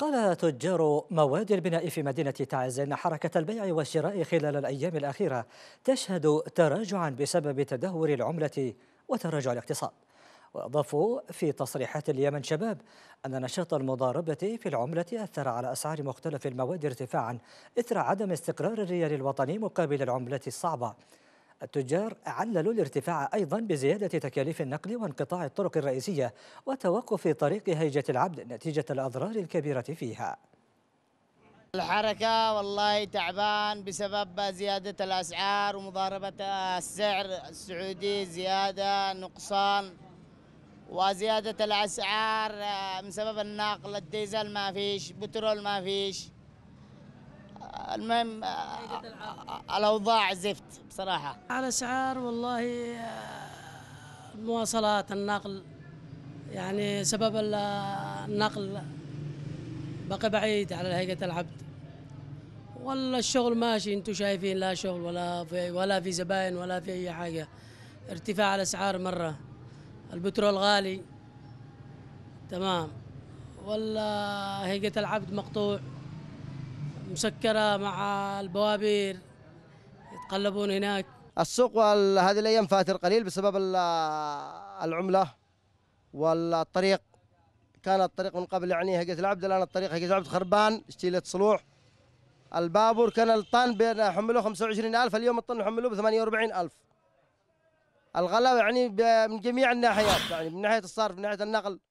قال تجار مواد البناء في مدينة تعز أن حركة البيع والشراء خلال الأيام الأخيرة تشهد تراجعا بسبب تدهور العملة وتراجع الاقتصاد وأضافوا في تصريحات اليمن شباب أن نشاط المضاربة في العملة أثر على أسعار مختلف المواد ارتفاعا إثر عدم استقرار الريال الوطني مقابل العملة الصعبة التجار عللوا الارتفاع أيضا بزيادة تكاليف النقل وانقطاع الطرق الرئيسية وتوقف طريق هيجة العبد نتيجة الأضرار الكبيرة فيها الحركة والله تعبان بسبب زيادة الأسعار ومضاربة السعر السعودي زيادة نقصان وزيادة الأسعار آه، بسبب النقل الديزل ما فيش بترول ما فيش المهم الاوضاع آه، آه، زفت بصراحه على اسعار والله المواصلات آه، النقل يعني سبب النقل بقى بعيد على هيئه العبد والله الشغل ماشي انتم شايفين لا شغل ولا في ولا في زباين ولا في اي حاجه ارتفاع الاسعار مره البترول غالي تمام ولا هيئه العبد مقطوع مسكره مع البوابير يتقلبون هناك السوق هذه الايام فاتر قليل بسبب العمله والطريق كان الطريق من قبل يعني حقت العبد الان الطريق حقت العبد خربان اشتيله صلوح البابور كان الطن بين حملوه 25000 اليوم الطن حملوه ب 48000 الغلاء يعني من جميع الناحيات يعني من ناحيه الصرف من ناحيه النقل